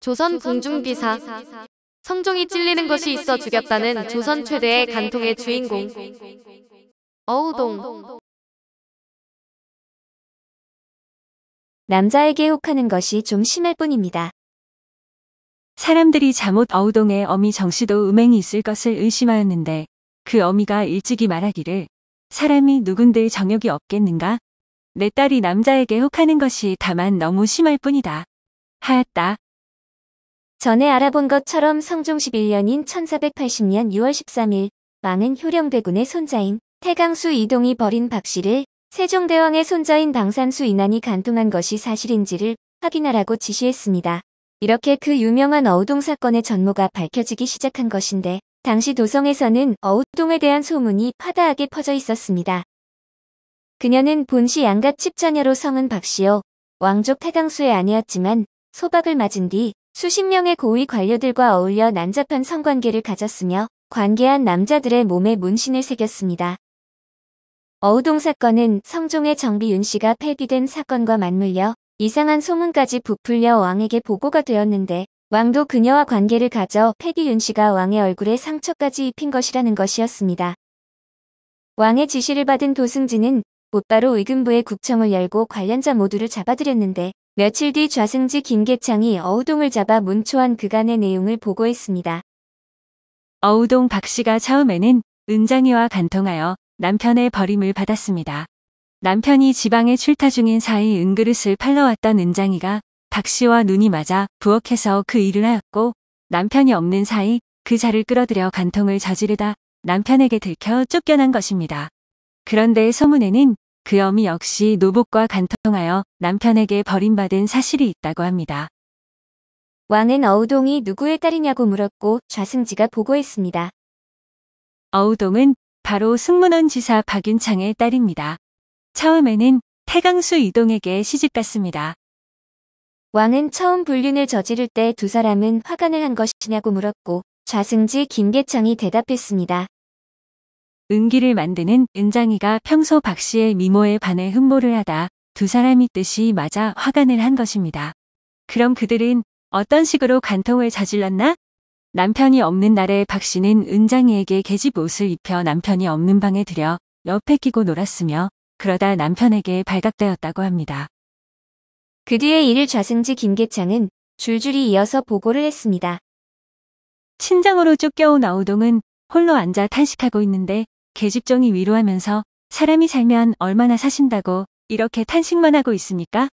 조선 공중비사 성종이 찔리는 것이 있어 죽였다는 조선 최대의 간통의 주인공 어우동 남자에게 혹하는 것이 좀 심할 뿐입니다. 사람들이 잠옷 어우동의 어미 정씨도 음행이 있을 것을 의심하였는데 그 어미가 일찍이 말하기를 사람이 누군들 정욕이 없겠는가? 내 딸이 남자에게 혹하는 것이 다만 너무 심할 뿐이다. 하였다. 전에 알아본 것처럼 성종 11년인 1480년 6월 13일 망은 효령대군의 손자인 태강수 이동이 벌인 박씨를 세종대왕의 손자인 방산수 인안이 간통한 것이 사실인지를 확인하라고 지시했습니다. 이렇게 그 유명한 어우동 사건의 전모가 밝혀지기 시작한 것인데 당시 도성에서는 어우동에 대한 소문이 파다하게 퍼져 있었습니다. 그녀는 본시 양가 칩자녀로 성은 박씨요 왕족 태강수의 아내였지만 소박을 맞은 뒤 수십 명의 고위 관료들과 어울려 난잡한 성관계를 가졌으며 관계한 남자들의 몸에 문신을 새겼습니다. 어우동 사건은 성종의 정비윤 씨가 폐비된 사건과 맞물려 이상한 소문까지 부풀려 왕에게 보고가 되었는데 왕도 그녀와 관계를 가져 폐비윤 씨가 왕의 얼굴에 상처까지 입힌 것이라는 것이었습니다. 왕의 지시를 받은 도승진은 곧바로 의금부의 국청을 열고 관련자 모두를 잡아들였는데 며칠 뒤 좌승지 김계창이 어우동을 잡아 문초한 그간의 내용을 보고했습니다. 어우동 박씨가 처음에는 은장이와 간통하여 남편의 버림을 받았습니다. 남편이 지방에 출타 중인 사이 은그릇을 팔러왔던 은장이가 박씨와 눈이 맞아 부엌에서 그 일을 하였고 남편이 없는 사이 그 자를 끌어들여 간통을 저지르다 남편에게 들켜 쫓겨난 것입니다. 그런데 소문에는 그어미 역시 노복과 간통하여 남편에게 버림받은 사실이 있다고 합니다. 왕은 어우동이 누구의 딸이냐고 물었고 좌승지가 보고했습니다. 어우동은 바로 승문원 지사 박윤창의 딸입니다. 처음에는 태강수 이동에게 시집갔습니다. 왕은 처음 불륜을 저지를 때 두 사람은 화관을 한 것이냐고 물었고 좌승지 김계창이 대답했습니다. 은기를 만드는 은장이가 평소 박 씨의 미모에 반해 흠모를 하다 두 사람이 뜻이 맞아 화관을 한 것입니다. 그럼 그들은 어떤 식으로 간통을 자질렀나? 남편이 없는 날에 박 씨는 은장이에게 계집 옷을 입혀 남편이 없는 방에 들여 옆에 끼고 놀았으며 그러다 남편에게 발각되었다고 합니다. 그 뒤에 이를 좌승지 김계창은 줄줄이 이어서 보고를 했습니다. 친정으로 쫓겨온 아우동은 홀로 앉아 탄식하고 있는데 계집종이 위로하면서 사람이 살면 얼마나 사신다고 이렇게 탄식만 하고 있습니까?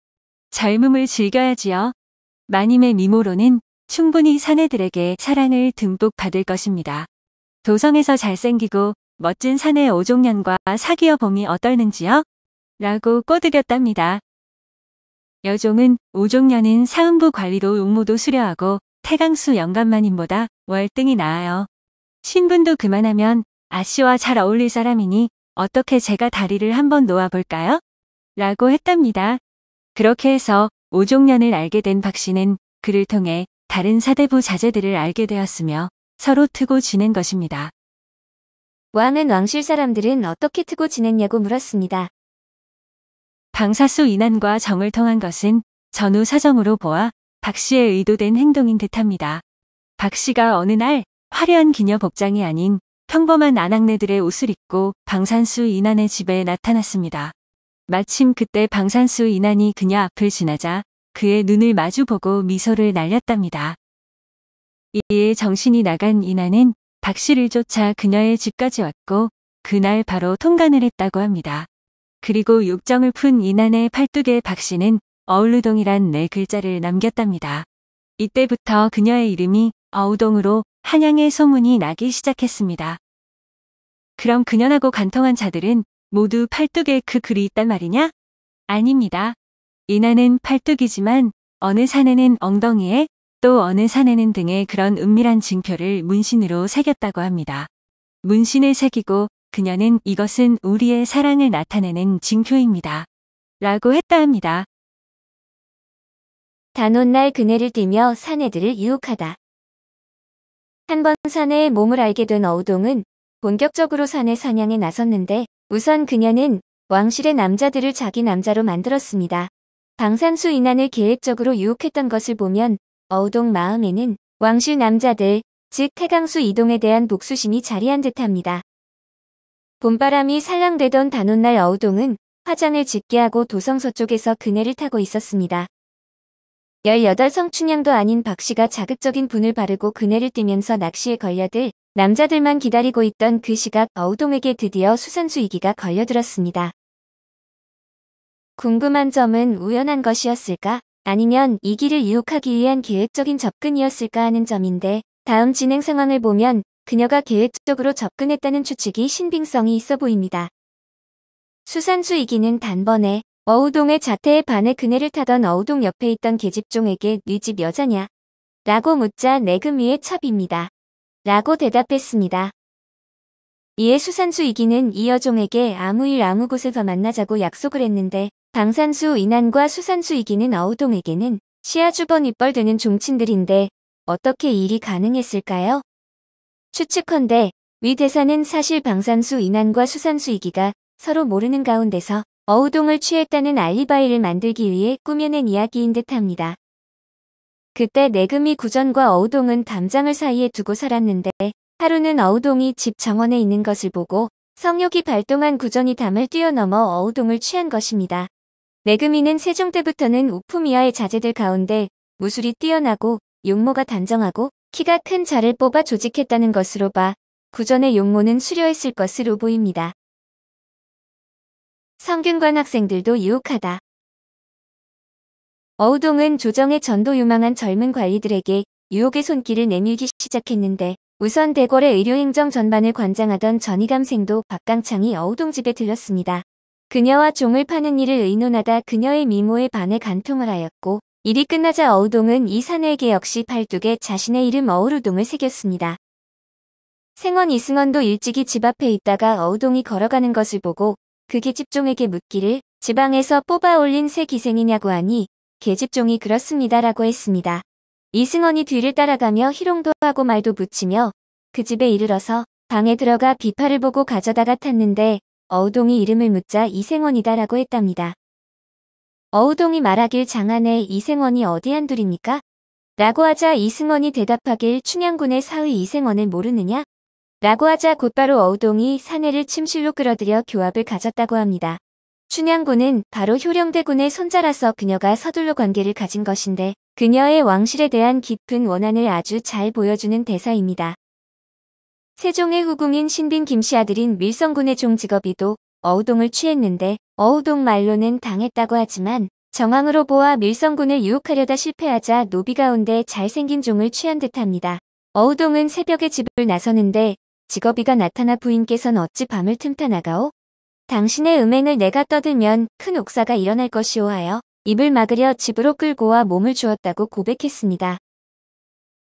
젊음을 즐겨야지요. 마님의 미모로는 충분히 사내들에게 사랑을 듬뿍 받을 것입니다. 도성에서 잘생기고 멋진 사내 오종년과 사귀어 봄이 어떨는지요? 라고 꼬드렸답니다. 여종은 오종년은 사은부 관리로 용모도 수려하고 태강수 영감만인보다 월등히 나아요. 신분도 그만하면 아씨와 잘 어울릴 사람이니 어떻게 제가 다리를 한번 놓아볼까요? 라고 했답니다. 그렇게 해서 오종년을 알게 된 박씨는 그를 통해 다른 사대부 자제들을 알게 되었으며 서로 트고 지낸 것입니다. 왕은 왕실 사람들은 어떻게 트고 지냈냐고 물었습니다. 방사수 인안과 정을 통한 것은 전후 사정으로 보아 박씨의 의도된 행동인 듯합니다. 박씨가 어느 날 화려한 기녀 복장이 아닌 평범한 아낙네들의 옷을 입고 방산수 이난의 집에 나타났습니다. 마침 그때 방산수 이난이 그녀 앞을 지나자 그의 눈을 마주보고 미소를 날렸답니다. 이에 정신이 나간 이난은 박 씨를 쫓아 그녀의 집까지 왔고 그날 바로 통관을 했다고 합니다. 그리고 욕정을 푼 이난의 팔뚝에 박 씨는 어울루동이란 네 글자를 남겼답니다. 이때부터 그녀의 이름이 어우동으로 한양의 소문이 나기 시작했습니다. 그럼 그년하고 간통한 자들은 모두 팔뚝에 그 글이 있단 말이냐? 아닙니다. 이나는 팔뚝이지만 어느 산에는 엉덩이에 또 어느 산에는 등에 그런 은밀한 징표를 문신으로 새겼다고 합니다. 문신을 새기고 그녀는 이것은 우리의 사랑을 나타내는 징표입니다. 라고 했다 합니다. 단오날 그네를 뛰며 사내들을 유혹하다. 한번 산에 몸을 알게 된 어우동은 본격적으로 산에 사냥에 나섰는데 우선 그녀는 왕실의 남자들을 자기 남자로 만들었습니다. 방산수 인안을 계획적으로 유혹했던 것을 보면 어우동 마음에는 왕실 남자들, 즉 태강수 이동에 대한 복수심이 자리한 듯합니다. 봄바람이 살랑대던 단오날 어우동은 화장을 짓게 하고 도성 서쪽에서 그네를 타고 있었습니다. 18 성춘향도 아닌 박씨가 자극적인 분을 바르고 그네를 뛰면서 낚시에 걸려들 남자들만 기다리고 있던 그 시각 어우동에게 드디어 수산수 이기가 걸려들었습니다. 궁금한 점은 우연한 것이었을까? 아니면 이 길을 유혹하기 위한 계획적인 접근이었을까 하는 점인데 다음 진행 상황을 보면 그녀가 계획적으로 접근했다는 추측이 신빙성이 있어 보입니다. 수산수 이기는 단번에 어우동의 자태에 반해 그네를 타던 어우동 옆에 있던 계집종에게 네집 여자냐? 라고 묻자 내금 위의 비입니다 라고 대답했습니다. 이에 수산수 이기는 이여종에게 아무 일 아무 곳에서 만나자고 약속을 했는데 방산수 이난과 수산수 이기는 어우동에게는 시아주번 윗벌되는 종친들인데 어떻게 일이 가능했을까요? 추측컨대 위 대사는 사실 방산수 이난과 수산수 이기가 서로 모르는 가운데서 어우동을 취했다는 알리바이를 만들기 위해 꾸며낸 이야기인 듯합니다. 그때 내금이 구전과 어우동은 담장을 사이에 두고 살았는데 하루는 어우동이 집 정원에 있는 것을 보고 성욕이 발동한 구전이 담을 뛰어넘어 어우동을 취한 것입니다. 내금이는 세종 때부터는 우품 이하의 자제들 가운데 무술이 뛰어나고 용모가 단정하고 키가 큰 자를 뽑아 조직했다는 것으로 봐 구전의 용모는 수려했을 것으로 보입니다. 성균관 학생들도 유혹하다. 어우동은 조정의 전도 유망한 젊은 관리들에게 유혹의 손길을 내밀기 시작했는데 우선 대궐의 의료행정 전반을 관장하던 전희감생도 박강창이 어우동 집에 들렀습니다. 그녀와 종을 파는 일을 의논하다 그녀의 미모에 반해 간통을 하였고 일이 끝나자 어우동은 이 사내에게 역시 팔뚝에 자신의 이름 어우루동을 새겼습니다. 생원 이승원도 일찍이 집 앞에 있다가 어우동이 걸어가는 것을 보고 그기 집종에게 묻기를 지방에서 뽑아 올린 새 기생이냐고 하니 개집종이 그렇습니다라고 했습니다. 이승원이 뒤를 따라가며 희롱도 하고 말도 붙이며 그 집에 이르러서 방에 들어가 비파를 보고 가져다가 탔는데 어우동이 이름을 묻자 이생원이다라고 했답니다. 어우동이 말하길 장안에 이생원이 어디 한둘입니까? 라고 하자 이승원이 대답하길 춘향군의 사위 이생원을 모르느냐? 라고 하자 곧바로 어우동이 사내를 침실로 끌어들여 교합을 가졌다고 합니다. 춘향군은 바로 효령대군의 손자라서 그녀가 서둘러 관계를 가진 것인데 그녀의 왕실에 대한 깊은 원한을 아주 잘 보여주는 대사입니다. 세종의 후궁인 신빈 김씨 아들인 밀성군의 종 직업이도 어우동을 취했는데 어우동 말로는 당했다고 하지만 정황으로 보아 밀성군을 유혹하려다 실패하자 노비 가운데 잘생긴 종을 취한 듯합니다. 어우동은 새벽에 집을 나서는데 직업이가 나타나 부인께선 어찌 밤을 틈타 나가오? 당신의 음행을 내가 떠들면 큰 옥사가 일어날 것이오 하여 입을 막으려 집으로 끌고 와 몸을 주었다고 고백했습니다.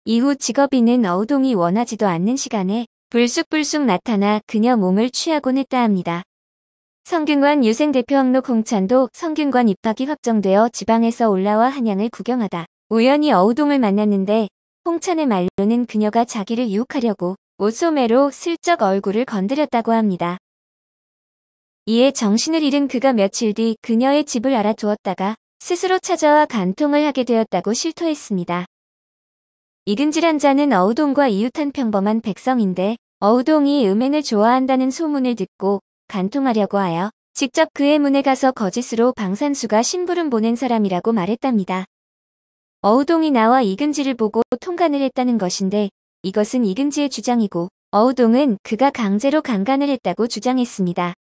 이후 직업이는 어우동이 원하지도 않는 시간에 불쑥불쑥 나타나 그녀 몸을 취하곤 했다 합니다. 성균관 유생대표 항로 공찬도 성균관 입학이 확정되어 지방에서 올라와 한양을 구경하다 우연히 어우동을 만났는데 홍찬의 말로는 그녀가 자기를 유혹하려고 옷소매로 슬쩍 얼굴을 건드렸다고 합니다. 이에 정신을 잃은 그가 며칠 뒤 그녀의 집을 알아두었다가 스스로 찾아와 간통을 하게 되었다고 실토했습니다. 이근 질환자는 어우동과 이웃한 평범한 백성인데 어우동이 음행을 좋아한다는 소문을 듣고 간통하려고 하여 직접 그의 문에 가서 거짓으로 방산수가 심부름 보낸 사람이라고 말했답니다. 어우동이 나와 이근지를 보고 통관을 했다는 것인데 이것은 이금지의 주장이고 어우동은 그가 강제로 강간을 했다고 주장했습니다.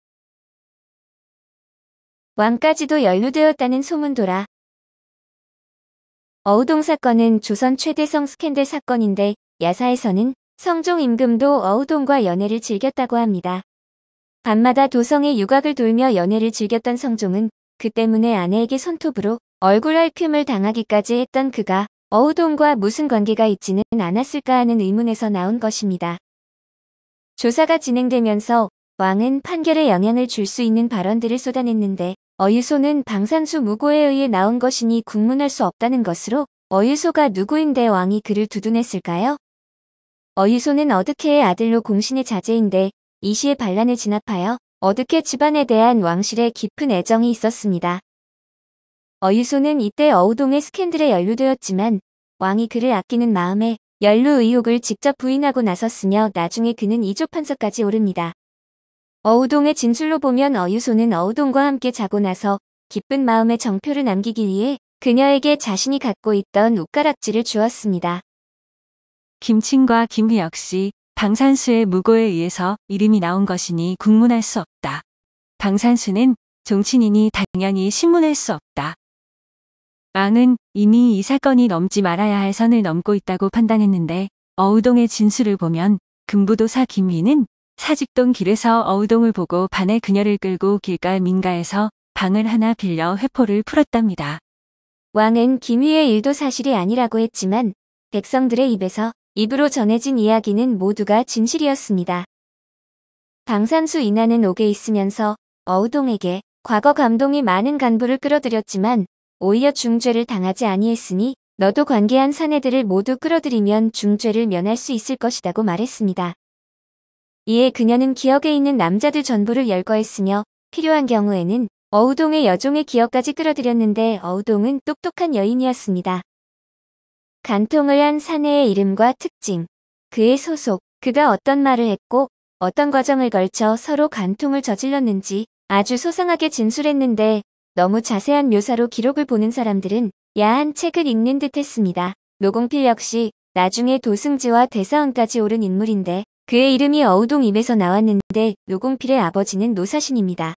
왕까지도 연루되었다는 소문돌아 어우동 사건은 조선 최대성 스캔들 사건인데 야사에서는 성종 임금도 어우동과 연애를 즐겼다고 합니다. 밤마다 도성의 유곽을 돌며 연애를 즐겼던 성종은 그 때문에 아내에게 손톱으로 얼굴 얽힘을 당하기까지 했던 그가 어우동과 무슨 관계가 있지는 않았을까 하는 의문에서 나온 것입니다. 조사가 진행되면서 왕은 판결에 영향을 줄 수 있는 발언들을 쏟아냈는데 어유소는 방산수 무고에 의해 나온 것이니 국문할 수 없다는 것으로 어유소가 누구인데 왕이 그를 두둔했을까요? 어유소는 어떻게의 아들로 공신의 자제인데 이시의 반란을 진압하여 어떻게 집안에 대한 왕실의 깊은 애정이 있었습니다. 어유소는 이때 어우동의 스캔들에 연루되었지만 왕이 그를 아끼는 마음에 연루 의혹을 직접 부인하고 나섰으며 나중에 그는 이조 판서까지 오릅니다. 어우동의 진술로 보면 어유소는 어우동과 함께 자고 나서 기쁜 마음에 정표를 남기기 위해 그녀에게 자신이 갖고 있던 옷가락지를 주었습니다. 김친과 김희 역시 방산수의 무고에 의해서 이름이 나온 것이니 국문할 수 없다. 방산수는 정치인이 당연히 신문할 수 없다. 망은 이미 이 사건이 넘지 말아야 할 선을 넘고 있다고 판단했는데 어우동의 진술을 보면 금부도사 김희는 사직동 길에서 어우동을 보고 반에 그녀를 끌고 길가 민가에서 방을 하나 빌려 회포를 풀었답니다. 왕은 김희의 일도 사실이 아니라고 했지만 백성들의 입에서 입으로 전해진 이야기는 모두가 진실이었습니다. 방산수 인하는 옥에 있으면서 어우동에게 과거 감동이 많은 간부를 끌어들였지만 오히려 중죄를 당하지 아니했으니 너도 관계한 사내들을 모두 끌어들이면 중죄를 면할 수 있을 것이다고 말했습니다. 이에 그녀는 기억에 있는 남자들 전부를 열거했으며 필요한 경우에는 어우동의 여종의 기억까지 끌어들였는데 어우동은 똑똑한 여인이었습니다. 간통을 한 사내의 이름과 특징, 그의 소속, 그가 어떤 말을 했고 어떤 과정을 걸쳐 서로 간통을 저질렀는지 아주 소상하게 진술했는데 너무 자세한 묘사로 기록을 보는 사람들은 야한 책을 읽는 듯 했습니다. 노공필 역시 나중에 도승지와 대사원까지 오른 인물인데 그의 이름이 어우동 입에서 나왔는데 노공필의 아버지는 노사신입니다.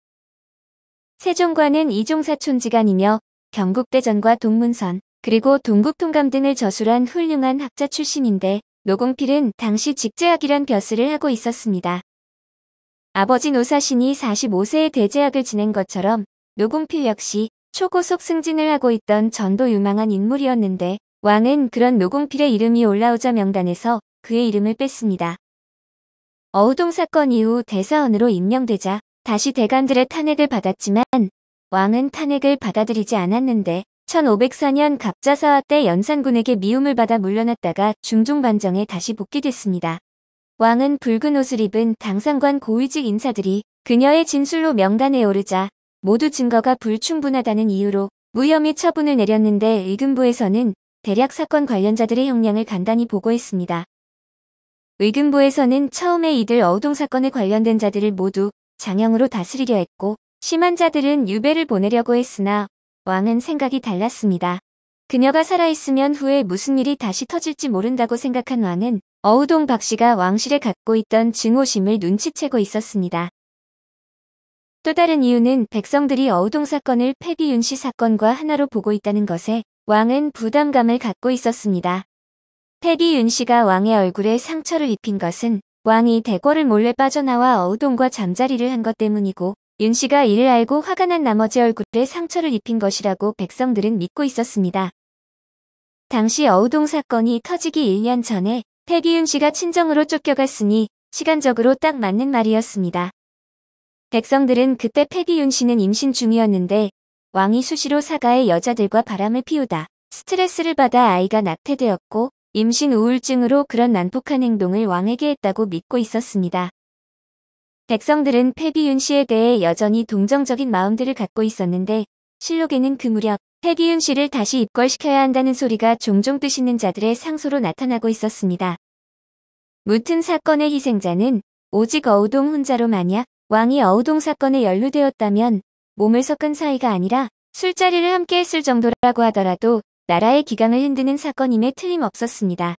세종과는 이종사촌지간이며 경국대전과 동문선 그리고 동국통감 등을 저술한 훌륭한 학자 출신인데 노공필은 당시 직제학이란 벼슬을 하고 있었습니다. 아버지 노사신이 45세에 대제학을 지낸 것처럼 노공필 역시 초고속 승진을 하고 있던 전도 유망한 인물이었는데 왕은 그런 노공필의 이름이 올라오자 명단에서 그의 이름을 뺐습니다. 어우동 사건 이후 대사원으로 임명되자 다시 대관들의 탄핵을 받았지만 왕은 탄핵을 받아들이지 않았는데 1504년 갑자사화 때 연산군에게 미움을 받아 물러났다가 중종반정에 다시 복귀됐습니다. 왕은 붉은 옷을 입은 당상관 고위직 인사들이 그녀의 진술로 명단에 오르자 모두 증거가 불충분하다는 이유로 무혐의 처분을 내렸는데 의금부에서는 대략 사건 관련자들의 형량을 간단히 보고했습니다. 의금부에서는 처음에 이들 어우동 사건에 관련된 자들을 모두 장형으로 다스리려 했고 심한 자들은 유배를 보내려고 했으나 왕은 생각이 달랐습니다. 그녀가 살아있으면 후에 무슨 일이 다시 터질지 모른다고 생각한 왕은 어우동 박씨가 왕실에 갖고 있던 증오심을 눈치채고 있었습니다. 또 다른 이유는 백성들이 어우동 사건을 패비윤씨 사건과 하나로 보고 있다는 것에 왕은 부담감을 갖고 있었습니다. 패비윤씨가 왕의 얼굴에 상처를 입힌 것은 왕이 대궐을 몰래 빠져나와 어우동과 잠자리를 한 것 때문이고 윤씨가 이를 알고 화가 난 나머지 얼굴에 상처를 입힌 것이라고 백성들은 믿고 있었습니다. 당시 어우동 사건이 터지기 1년 전에 패비윤 씨가 친정으로 쫓겨갔으니 시간적으로 딱 맞는 말이었습니다. 백성들은 그때 패기윤 씨는 임신 중이었는데 왕이 수시로 사가의 여자들과 바람을 피우다 스트레스를 받아 아이가 낙태되었고 임신 우울증으로 그런 난폭한 행동을 왕에게 했다고 믿고 있었습니다. 백성들은 패기윤 씨에 대해 여전히 동정적인 마음들을 갖고 있었는데 실록에는 그 무렵 패기윤 씨를 다시 입궐시켜야 한다는 소리가 종종 뜨시는 자들의 상소로 나타나고 있었습니다. 무튼 사건의 희생자는 오직 어우동 혼자로 만약 왕이 어우동 사건에 연루되었다면 몸을 섞은 사이가 아니라 술자리를 함께 했을 정도라고 하더라도 나라의 기강을 흔드는 사건임에 틀림없었습니다.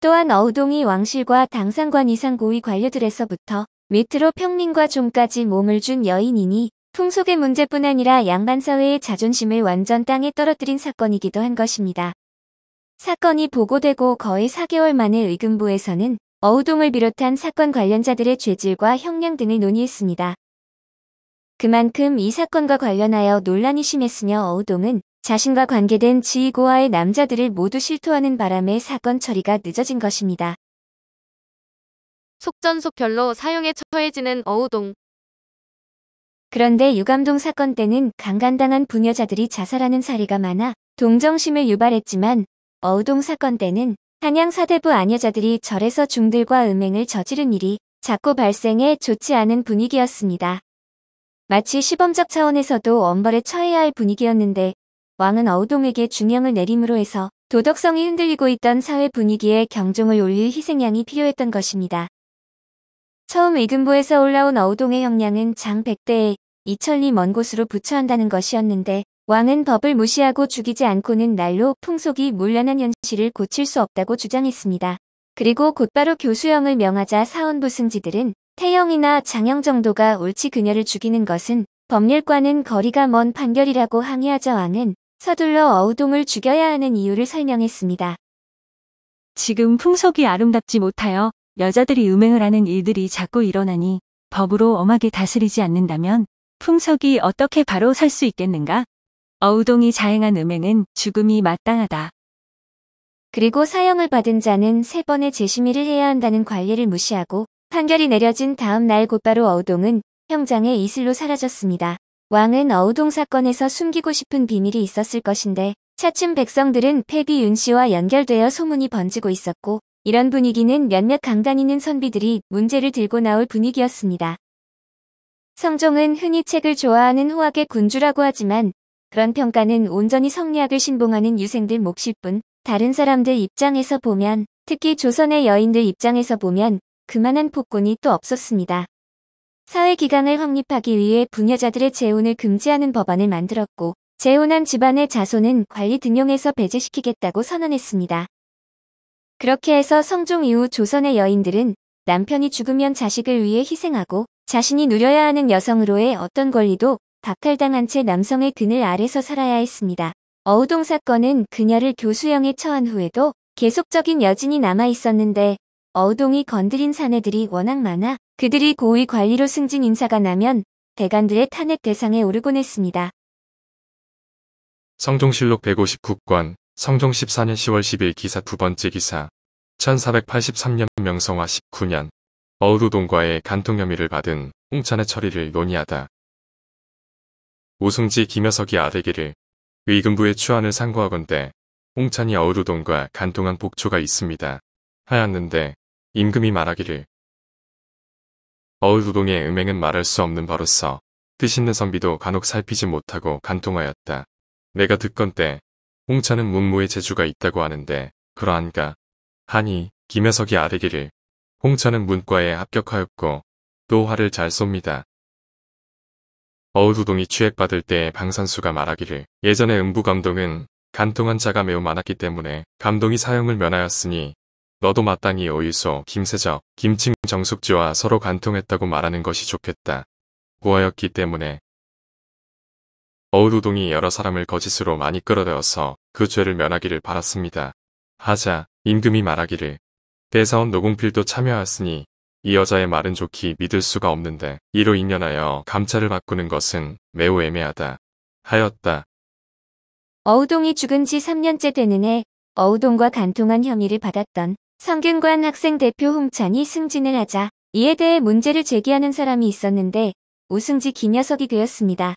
또한 어우동이 왕실과 당상관 이상 고위 관료들에서부터 밑으로 평민과 종까지 몸을 준 여인이니 풍속의 문제뿐 아니라 양반사회의 자존심을 완전 땅에 떨어뜨린 사건이기도 한 것입니다. 사건이 보고되고 거의 4개월 만에 의금부에서는 어우동을 비롯한 사건 관련자들의 죄질과 형량 등을 논의했습니다. 그만큼 이 사건과 관련하여 논란이 심했으며 어우동은 자신과 관계된 지이고아의 남자들을 모두 실토하는 바람에 사건 처리가 늦어진 것입니다. 속전속결로 사형에 처해지는 어우동. 그런데 유감동 사건 때는 강간당한 부녀자들이 자살하는 사례가 많아 동정심을 유발했지만 어우동 사건 때는 한양 사대부 아녀자들이 절에서 중들과 음행을 저지른 일이 자꾸 발생해 좋지 않은 분위기였습니다. 마치 시범적 차원에서도 엄벌에 처해야 할 분위기였는데 왕은 어우동에게 중형을 내림으로 해서 도덕성이 흔들리고 있던 사회 분위기에 경종을 올릴 희생양이 필요했던 것입니다. 처음 의금부에서 올라온 어우동의 형량은 장 100대에 이천리 먼 곳으로 부처한다는 것이었는데 왕은 법을 무시하고 죽이지 않고는 날로 풍속이 물란한 현실을 고칠 수 없다고 주장했습니다. 그리고 곧바로 교수형을 명하자 사원부승지들은 태형이나장형 정도가 옳지 그녀를 죽이는 것은 법률과는 거리가 먼 판결이라고 항의하자 왕은 서둘러 어우동을 죽여야 하는 이유를 설명했습니다. 지금 풍속이 아름답지 못하여 여자들이 음행을 하는 일들이 자꾸 일어나니 법으로 엄하게 다스리지 않는다면 풍속이 어떻게 바로 설 수 있겠는가? 어우동이 자행한 음행은 죽음이 마땅하다. 그리고 사형을 받은 자는 세 번의 재심의를 해야 한다는 관례를 무시하고 판결이 내려진 다음 날 곧바로 어우동은 형장의 이슬로 사라졌습니다. 왕은 어우동 사건에서 숨기고 싶은 비밀이 있었을 것인데 차츰 백성들은 폐비윤 씨와 연결되어 소문이 번지고 있었고 이런 분위기는 몇몇 강단 있는 선비들이 문제를 들고 나올 분위기였습니다. 성종은 흔히 책을 좋아하는 호학의 군주라고 하지만 그런 평가는 온전히 성리학을 신봉하는 유생들 몫일 뿐 다른 사람들 입장에서 보면 특히 조선의 여인들 입장에서 보면 그만한 폭군이 또 없었습니다. 사회기강을 확립하기 위해 부녀자들의 재혼을 금지하는 법안을 만들었고 재혼한 집안의 자손은 관리 등용에서 배제시키겠다고 선언했습니다. 그렇게 해서 성종 이후 조선의 여인들은 남편이 죽으면 자식을 위해 희생하고 자신이 누려야 하는 여성으로의 어떤 권리도 박탈당한 채 남성의 그늘 아래서 살아야 했습니다. 어우동 사건은 그녀를 교수형에 처한 후에도 계속적인 여진이 남아 있었는데 어우동이 건드린 사내들이 워낙 많아 그들이 고위 관리로 승진 인사가 나면 대관들의 탄핵 대상에 오르곤 했습니다. 성종실록 159권 성종 14년 10월 10일 기사 두 번째 기사 1483년 명성화 19년 어우동과의 간통 혐의를 받은 홍찬의 처리를 논의하다. 오승지 김여석이 아대기를 의금부에 추한을 상고하건대 홍찬이 어우루동과 간통한 복초가 있습니다. 하였는데 임금이 말하기를 어우루동의 음행은 말할 수 없는 바로서 뜻있는 선비도 간혹 살피지 못하고 간통하였다. 내가 듣건때홍차은 문무의 재주가 있다고 하는데 그러한가 하니 김여석이 아래기를 홍차은 문과에 합격하였고 또 화를 잘 쏩니다. 어우두동이 취액받을 때 방산수가 말하기를 예전에 음부감동은 간통한자가 매우 많았기 때문에 감동이 사형을 면하였으니 너도 마땅히 오이소 김세적, 김칭 정숙지와 서로 간통했다고 말하는 것이 좋겠다. 고하였기 때문에 어우두동이 여러 사람을 거짓으로 많이 끌어대어서 그 죄를 면하기를 바랐습니다. 하자 임금이 말하기를 대사원 노공필도 참여하였으니 이 여자의 말은 좋기 믿을 수가 없는데 이로 인연하여 감찰을 바꾸는 것은 매우 애매하다 하였다. 어우동이 죽은 지 3년째 되는 해 어우동과 간통한 혐의를 받았던 성균관 학생 대표 홍찬이 승진을 하자 이에 대해 문제를 제기하는 사람이 있었는데 우승지 기녀석이 되었습니다.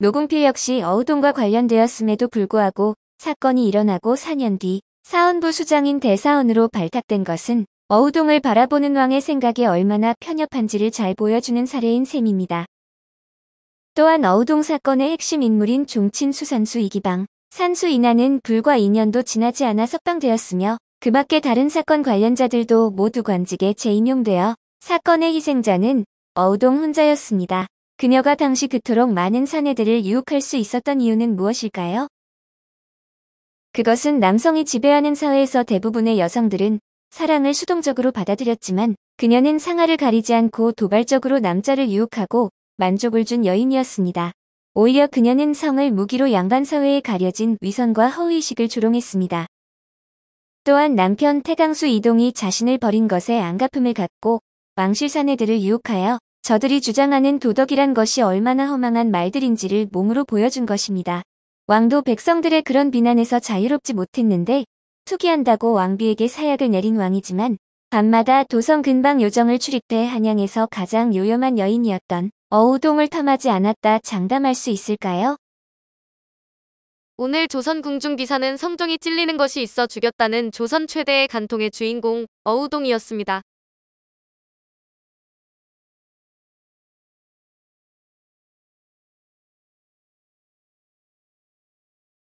노공필 역시 어우동과 관련되었음에도 불구하고 사건이 일어나고 4년 뒤 사원부 수장인 대사원으로 발탁된 것은 어우동을 바라보는 왕의 생각에 얼마나 편협한지를 잘 보여주는 사례인 셈입니다. 또한 어우동 사건의 핵심 인물인 종친 수산수 이기방, 산수 인하는 불과 2년도 지나지 않아 석방되었으며 그밖에 다른 사건 관련자들도 모두 관직에 재임용되어 사건의 희생자는 어우동 혼자였습니다. 그녀가 당시 그토록 많은 사내들을 유혹할 수 있었던 이유는 무엇일까요? 그것은 남성이 지배하는 사회에서 대부분의 여성들은 사랑을 수동적으로 받아들였지만 그녀는 상하를 가리지 않고 도발적으로 남자를 유혹하고 만족을 준 여인이었습니다. 오히려 그녀는 성을 무기로 양반사회에 가려진 위선과 허위의식을 조롱했습니다. 또한 남편 태강수 이동이 자신을 버린 것에 안가품을 갖고 왕실사내들을 유혹하여 저들이 주장하는 도덕이란 것이 얼마나 허망한 말들인지를 몸으로 보여준 것입니다. 왕도 백성들의 그런 비난에서 자유롭지 못했는데 투기한다고 왕비에게 사약을 내린 왕이지만 밤마다 도성 근방 요정을 출입해 한양에서 가장 요염한 여인이었던 어우동을 탐하지 않았다 장담할 수 있을까요? 오늘 조선 궁중기사는 성종이 찔리는 것이 있어 죽였다는 조선 최대의 간통의 주인공 어우동이었습니다.